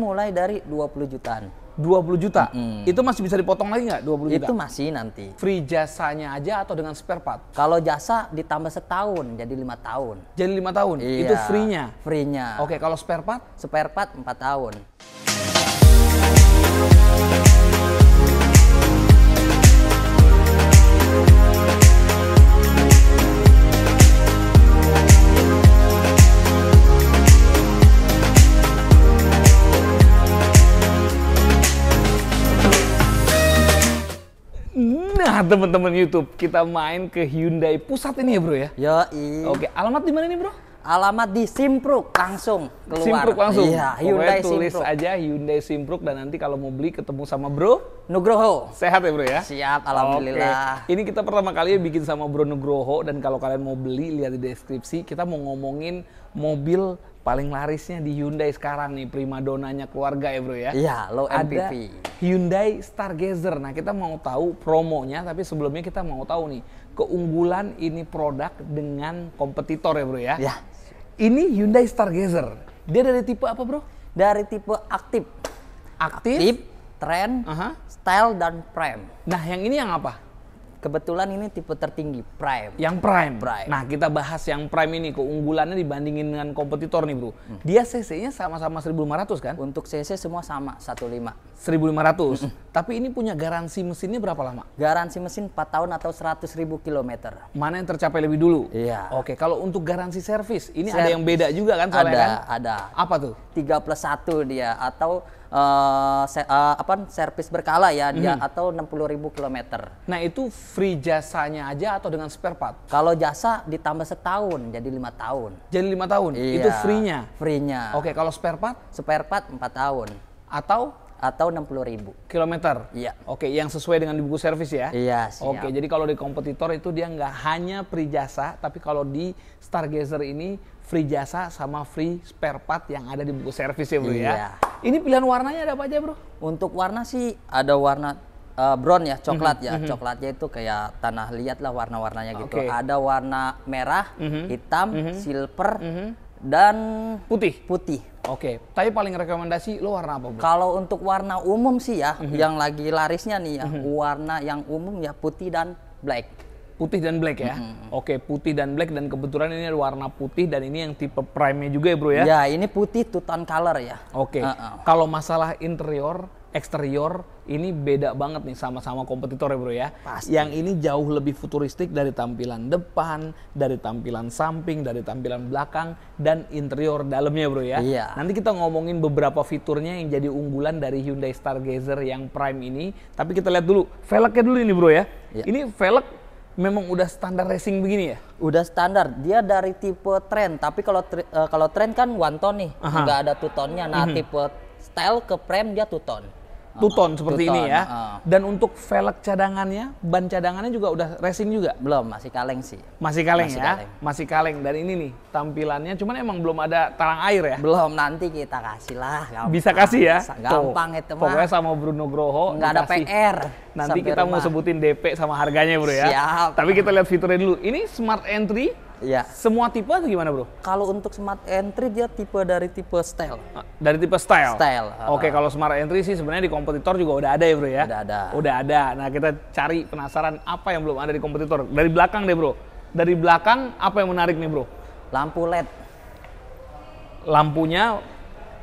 mulai dari 20 jutaan. 20 juta. Mm -hmm. Itu masih bisa dipotong lagi nggak 20 juta? Itu masih nanti. Free jasanya aja atau dengan spare part? Kalau jasa ditambah setahun jadi lima tahun. Jadi lima tahun. Iya, itu free-nya. Free-nya. Oke, kalau spare part? Spare part 4 tahun. Nah, teman-teman YouTube, kita main ke Hyundai Pusat ini ya, Bro ya? Yo, Oke, alamat di mana nih, Bro? Alamat di Simpruk langsung keluar. Simpruk langsung. Iya, Hyundai Pokoknya tulis Simpruk. aja Hyundai Simpruk dan nanti kalau mau beli ketemu sama Bro Nugroho. Sehat ya, Bro ya? Siap, alhamdulillah. Oke. Ini kita pertama kali ya bikin sama Bro Nugroho dan kalau kalian mau beli lihat di deskripsi, kita mau ngomongin mobil paling larisnya di Hyundai sekarang nih primadonanya keluarga ya bro ya. Iya, low MPV. Ada Hyundai Stargazer. Nah, kita mau tahu promonya tapi sebelumnya kita mau tahu nih keunggulan ini produk dengan kompetitor ya bro ya. Iya. Ini Hyundai Stargazer. Dia dari tipe apa bro? Dari tipe aktif. Aktif, aktif trend, uh -huh. style dan prime. Nah, yang ini yang apa? Kebetulan ini tipe tertinggi, prime. Yang prime. prime. Nah, kita bahas yang prime ini keunggulannya dibandingin dengan kompetitor nih, Bro. Hmm. Dia CC-nya sama-sama 1500 kan? Untuk CC semua sama, 15. 1500. Hmm. Tapi ini punya garansi mesinnya berapa lama? Garansi mesin 4 tahun atau 100 ribu kilometer. Mana yang tercapai lebih dulu? Iya. Oke, kalau untuk garansi servis, ini Ser ada yang beda juga kan ada, kan? Ada, ada. Apa tuh? 3 plus 1 dia atau uh, se uh, apa servis berkala ya dia hmm. enam atau 60.000 km. Nah, itu free jasanya aja atau dengan spare part? Kalau jasa ditambah setahun jadi lima tahun. Jadi lima tahun. Iya, itu free-nya. Free-nya. Oke, kalau spare part? Spare part 4 tahun. Atau atau 60.000 kilometer. Iya. Oke, yang sesuai dengan di buku servis ya. Iya, siap. Oke, jadi kalau di kompetitor itu dia nggak hanya free jasa, tapi kalau di Stargazer ini free jasa sama free spare part yang ada di buku servis ya, Bu ya? iya. ya. Ini pilihan warnanya ada apa aja, Bro? Untuk warna sih ada warna uh, brown ya, coklat mm -hmm. ya. Mhm. Coklatnya itu kayak tanah liat lah warna-warnanya gitu. Okay. Ada warna merah, mm -hmm. hitam, mm -hmm. silver, mm -hmm. dan putih. Putih. Oke. Okay. Tapi paling rekomendasi lo warna apa, Bro? Kalau untuk warna umum sih ya, mm -hmm. yang lagi larisnya nih ya, mm -hmm. warna yang umum ya putih dan black putih dan black ya. Mm-hmm. Oke, putih dan black dan kebetulan ini ada warna putih dan ini yang tipe prime-nya juga ya, Bro ya. Ya, ini putih two tone color ya. Oke. Uh-uh. Kalau masalah interior, eksterior ini beda banget nih sama-sama kompetitor ya, Bro ya. Pasti. Yang ini jauh lebih futuristik dari tampilan depan, dari tampilan samping, dari tampilan belakang dan interior dalamnya, Bro ya. Iya. Nanti kita ngomongin beberapa fiturnya yang jadi unggulan dari Hyundai Stargazer yang prime ini, tapi kita lihat dulu velgnya dulu ini, Bro ya. Iya. Ini velg memang udah standar racing begini ya? Udah standar. Dia dari tipe trend, tapi kalau uh, kalau trend kan one tone nih, nggak ada two tone-nya. Nah, mm -hmm. tipe style ke frame dia two tone tuton ah, seperti tuton, ini ya. Uh. Dan untuk velg cadangannya, ban cadangannya juga udah racing juga? Belum, masih kaleng sih. Masih kaleng masih ya? Kaleng. Masih kaleng. Dan ini nih tampilannya, cuman emang belum ada talang air ya? Belum, nanti kita kasih lah. Gampang. Bisa kasih ya? Gampang itu mah. Pokoknya sama Bruno Groho. Nggak ada PR. Nanti kita rumah. mau sebutin DP sama harganya bro ya. Siap. Tapi kita lihat fiturnya dulu. Ini smart entry Iya. Semua tipe atau gimana bro? Kalau untuk smart entry dia tipe dari tipe style. Ah, dari tipe style. Style. Ah. Oke, okay, uh, kalau smart entry sih sebenarnya di kompetitor juga udah ada ya bro ya. Udah ada. Udah ada. Nah kita cari penasaran apa yang belum ada di kompetitor. Dari belakang deh bro. Dari belakang apa yang menarik nih bro? Lampu LED. Lampunya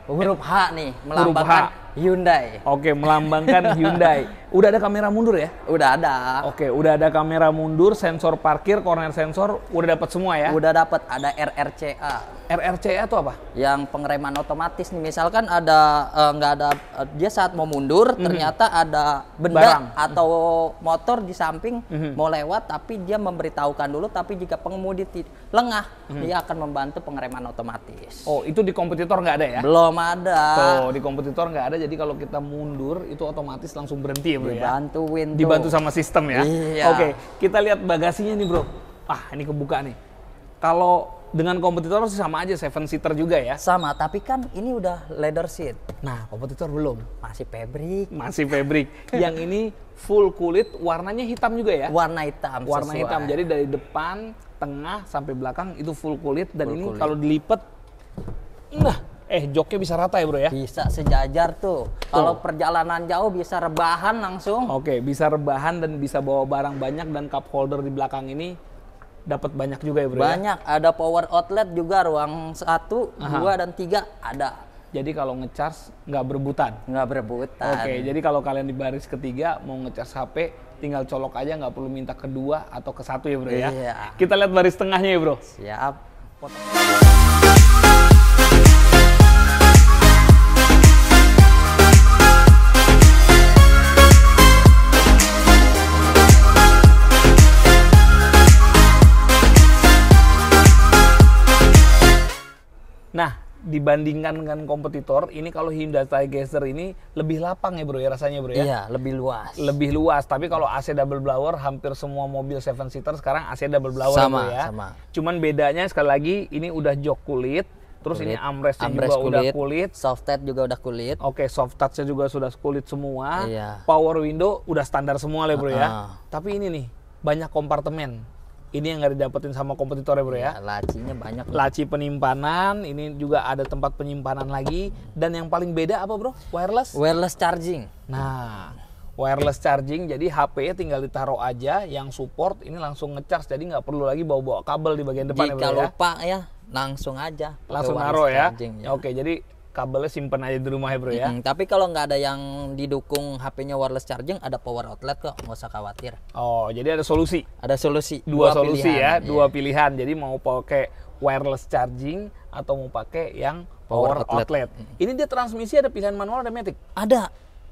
huruf H nih melambangkan Hyundai. Oke, melambangkan Hyundai. Udah ada kamera mundur ya? Udah ada. Oke, udah ada kamera mundur, sensor parkir, corner sensor, udah dapat semua ya? Udah dapat, ada RRCA. RRC itu apa? Yang pengereman otomatis nih. Misalkan ada eh, nggak uh, ada uh, dia saat mau mundur mm -hmm. ternyata ada benda Barang. atau motor di samping mm -hmm. mau lewat tapi dia memberitahukan dulu tapi jika pengemudi lengah mm -hmm. dia akan membantu pengereman otomatis. Oh, itu di kompetitor nggak ada ya? Belum ada. Tuh, di kompetitor nggak ada. Jadi kalau kita mundur itu otomatis langsung berhenti ya, Bro ya? Dibantuin ya. Tuh. Dibantu sama sistem ya. Iya. Oke, okay, kita lihat bagasinya nih, Bro. Ah, ini kebuka nih. Kalau dengan kompetitor sih sama aja seven seater juga ya. Sama, tapi kan ini udah leather seat. Nah, kompetitor belum. Masih fabric. Masih fabric. yang ini full kulit, warnanya hitam juga ya? Warna hitam. Warna sesuai. hitam. Jadi dari depan, tengah sampai belakang itu full kulit dan full ini kalau dilipet, nah eh joknya bisa rata ya bro ya bisa sejajar tuh, kalau perjalanan jauh bisa rebahan langsung oke bisa rebahan dan bisa bawa barang banyak dan cup holder di belakang ini dapat banyak juga ya bro ya? banyak ya? ada power outlet juga ruang satu Aha. dua dan tiga ada jadi kalau ngecharge nggak berebutan nggak berebutan oke jadi kalau kalian di baris ketiga mau ngecharge HP tinggal colok aja nggak perlu minta kedua atau ke satu ya bro ya? iya. ya kita lihat baris tengahnya ya bro siap Potong. dibandingkan dengan kompetitor ini kalau Hyundai Tiger ini lebih lapang ya bro ya rasanya bro ya iya lebih luas lebih luas tapi kalau AC double blower hampir semua mobil seven seater sekarang AC double blower sama bro ya. sama cuman bedanya sekali lagi ini udah jok kulit Terus kulit. ini armrestnya armrest juga kulit, udah kulit, soft touch juga udah kulit. Oke, okay, soft touchnya juga sudah kulit semua. Iya. Power window udah standar semua lah bro uh -uh. ya. Tapi ini nih banyak kompartemen ini yang nggak didapetin sama kompetitor ya bro ya. Iya, lacinya banyak. Bro. Laci penyimpanan, ini juga ada tempat penyimpanan lagi. Dan yang paling beda apa bro? Wireless? Wireless charging. Nah, wireless charging jadi HP tinggal ditaruh aja yang support ini langsung ngecharge jadi nggak perlu lagi bawa-bawa kabel di bagian depan Jika ya bro ya. lupa ya langsung aja. Langsung naruh ya. ya. Oke jadi kabelnya simpen aja di rumah ya bro ya. -hmm. Tapi kalau nggak ada yang didukung HP-nya wireless charging, ada power outlet kok, nggak usah khawatir. Oh, jadi ada solusi. Ada solusi. Dua, dua solusi ya, pilihan, ya, dua iya. pilihan. Jadi mau pakai wireless charging atau mau pakai yang power, power outlet. outlet. -hmm. Ini dia transmisi ada pilihan manual ada matic. Ada.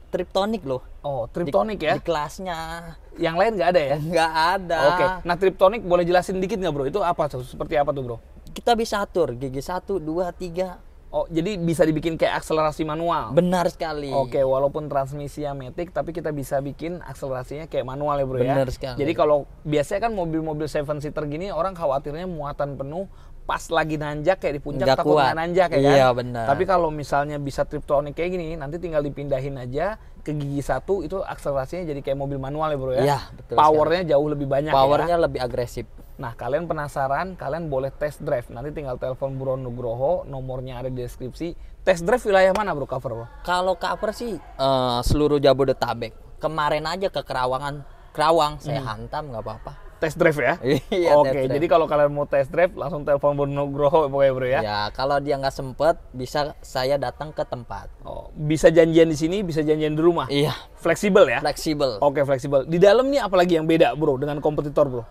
Triptonic loh. Oh, Triptonic ya? Di kelasnya. Yang lain nggak ada ya? Nggak ada. Oke. Okay. Nah, Triptonic boleh jelasin dikit nggak bro? Itu apa? Seperti apa tuh bro? Kita bisa atur gigi satu, dua, tiga Oh, jadi bisa dibikin kayak akselerasi manual. Benar sekali. Oke, walaupun transmisi yang metik tapi kita bisa bikin akselerasinya kayak manual ya, Bro Benar ya. Benar sekali. Jadi kalau biasanya kan mobil-mobil seven seater gini orang khawatirnya muatan penuh pas lagi nanjak kayak di puncak nggak takut nggak nanjak ya iya, kan. Iya benar. Tapi kalau misalnya bisa triptronic kayak gini nanti tinggal dipindahin aja ke gigi satu itu akselerasinya jadi kayak mobil manual ya bro ya. Iya betul. Powernya sekali. jauh lebih banyak. Ya? Powernya ya. lebih agresif. Nah, kalian penasaran, kalian boleh test drive. Nanti tinggal telepon Bro Nugroho, nomornya ada di deskripsi. Test drive wilayah mana Bro cover Bro? Kalau cover sih uh, seluruh Jabodetabek. Kemarin aja ke Kerawangan, Kerawang hmm. saya hantam nggak apa-apa. Test drive ya? iya, Oke, okay, jadi kalau kalian mau test drive langsung telepon Bro Nugroho pokoknya Bro ya. Ya, kalau dia nggak sempet bisa saya datang ke tempat. Oh, bisa janjian di sini, bisa janjian di rumah. Iya. Fleksibel ya? Fleksibel. Oke, okay, fleksibel. Di dalam nih apalagi yang beda Bro dengan kompetitor Bro?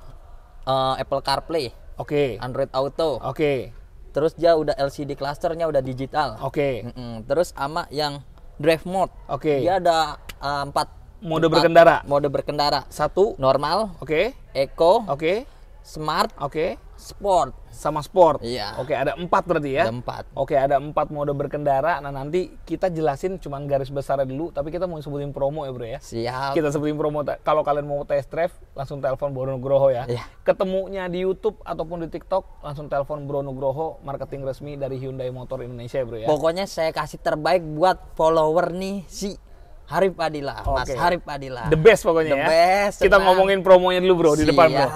uh, Apple CarPlay. Oke. Okay. Android Auto. Oke. Okay. Terus dia udah LCD clusternya udah digital. Oke. Okay. Mm -mm. Terus sama yang drive mode. Oke. Okay. Dia ada uh, empat mode empat berkendara. Mode berkendara. Satu. Normal. Oke. Okay. Eco. Oke. Okay. Smart. Oke. Okay sport sama sport. Iya. Oke, ada empat berarti ya. Ada empat. Oke, ada empat mode berkendara. Nah nanti kita jelasin cuman garis besarnya dulu, tapi kita mau sebutin promo ya bro ya. Siap. Kita sebutin promo. Kalau kalian mau test drive, langsung telepon Bro Nugroho ya. Iya. Ketemunya di YouTube ataupun di TikTok, langsung telepon Bro Nugroho, marketing resmi dari Hyundai Motor Indonesia ya, bro ya. Pokoknya saya kasih terbaik buat follower nih si Harif Adila, okay. Mas Harif Adila. The best pokoknya The ya. best. Kita senang. ngomongin promonya dulu bro Siap. di depan bro.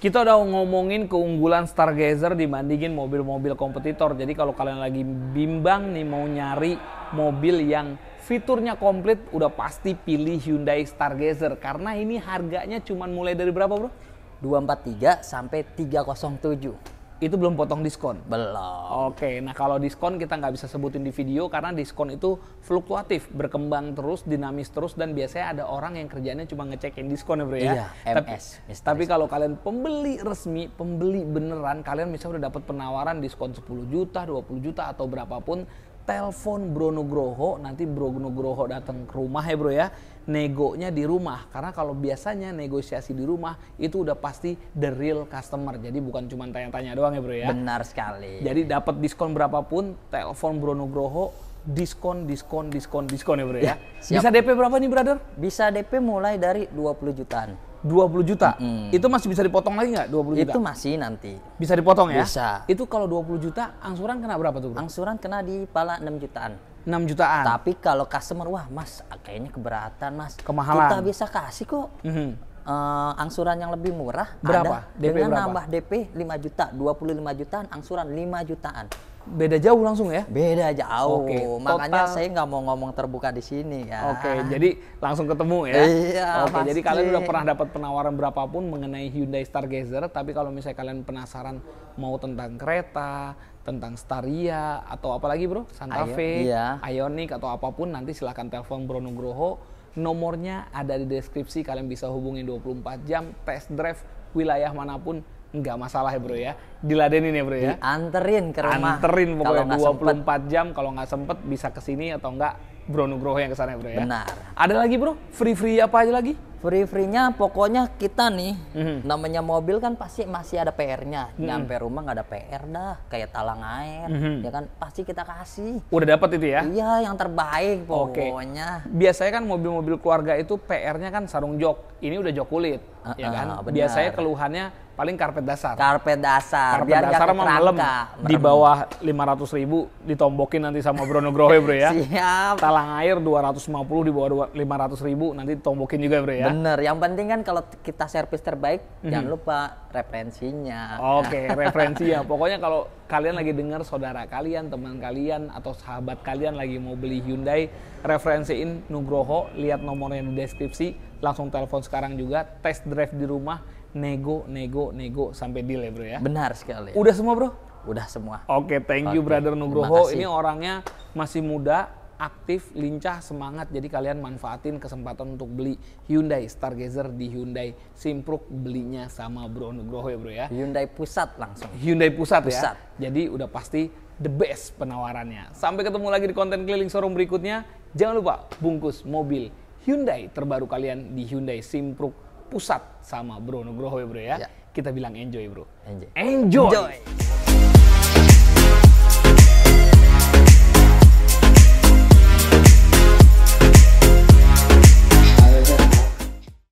kita udah ngomongin keunggulan Stargazer dibandingin mobil-mobil kompetitor. Jadi kalau kalian lagi bimbang nih mau nyari mobil yang fiturnya komplit, udah pasti pilih Hyundai Stargazer karena ini harganya cuma mulai dari berapa, Bro? 243 sampai 307 itu belum potong diskon. Belum. Oke, nah kalau diskon kita nggak bisa sebutin di video karena diskon itu fluktuatif, berkembang terus, dinamis terus dan biasanya ada orang yang kerjanya cuma ngecekin diskon ya bro ya. Iya, MS. Tapi, tapi kalau kalian pembeli resmi, pembeli beneran, kalian misalnya udah dapat penawaran diskon 10 juta, 20 juta atau berapapun, telepon Bro Nugroho nanti Bro Nugroho datang ke rumah ya bro ya negonya di rumah karena kalau biasanya negosiasi di rumah itu udah pasti the real customer jadi bukan cuma tanya-tanya doang ya bro ya benar sekali jadi dapat diskon berapapun telepon Bruno Groho diskon diskon diskon diskon ya bro ya, ya bisa DP berapa nih brother bisa DP mulai dari 20 jutaan 20 juta. Mm -hmm. Itu masih bisa dipotong lagi nggak 20 juta? Itu masih nanti. Bisa dipotong ya? Bisa. Itu kalau 20 juta, angsuran kena berapa tuh? Bro? Angsuran kena di pala 6 jutaan. 6 jutaan. Tapi kalau customer, wah mas kayaknya keberatan mas. Kemahalan. Kita bisa kasih kok. Mm -hmm. Uh, angsuran yang lebih murah berapa? Ada DP dengan berapa? nambah DP 5 juta, 25 jutaan, angsuran 5 jutaan beda jauh langsung ya? Beda jauh. Oke. Okay. Makanya Total... saya nggak mau ngomong terbuka di sini ya. Oke, okay, jadi langsung ketemu ya. Iya. Oke, okay, jadi kalian udah pernah dapat penawaran berapapun mengenai Hyundai Stargazer, tapi kalau misalnya kalian penasaran mau tentang kereta, tentang Staria atau apalagi Bro, Santa Fe, iya. Ioniq atau apapun nanti silahkan telepon Bro Nugroho. Nomornya ada di deskripsi, kalian bisa hubungi 24 jam, test drive wilayah manapun nggak masalah ya bro ya diladenin ya bro ya anterin ke rumah anterin pokoknya dua puluh empat jam kalau nggak sempet bisa kesini atau nggak Bro Nugroho yang kesana ya bro ya benar ada lagi bro free free apa aja lagi free free nya pokoknya kita nih mm-hmm. namanya mobil kan pasti masih ada PR nya mm-hmm. nyampe rumah nggak ada PR dah kayak talang air mm-hmm. ya kan pasti kita kasih udah dapat itu ya iya yang terbaik pokoknya okay. biasanya kan mobil-mobil keluarga itu PR nya kan sarung jok ini udah jok kulit uh-uh, ya kan benar. biasanya keluhannya paling karpet dasar. Karpet dasar. Karpet biar dasar mah malam di bawah 500 ribu ditombokin nanti sama Bruno Grohe bro ya. Siap. Talang air 250 di bawah 500 ribu nanti tombokin juga bro ya. Bener. Yang penting kan kalau kita servis terbaik mm -hmm. jangan lupa referensinya. Oke okay, referensi ya. Pokoknya kalau kalian lagi dengar saudara kalian, teman kalian atau sahabat kalian lagi mau beli Hyundai, referensiin Nugroho, lihat nomornya di deskripsi, langsung telepon sekarang juga, test drive di rumah nego, nego, nego sampai deal ya bro ya. Benar sekali. Udah semua bro? Udah semua. Oke, okay, thank you okay. brother Nugroho. Ini orangnya masih muda, aktif, lincah, semangat. Jadi kalian manfaatin kesempatan untuk beli Hyundai Stargazer di Hyundai Simpruk belinya sama Bro Nugroho ya bro ya. Hyundai pusat langsung. Hyundai pusat, ya. pusat. ya. Jadi udah pasti the best penawarannya. Sampai ketemu lagi di konten keliling showroom berikutnya. Jangan lupa bungkus mobil Hyundai terbaru kalian di Hyundai Simpruk pusat sama Bro Nugroho ya bro ya. ya. Kita bilang enjoy bro. Enjoy. Enjoy. enjoy.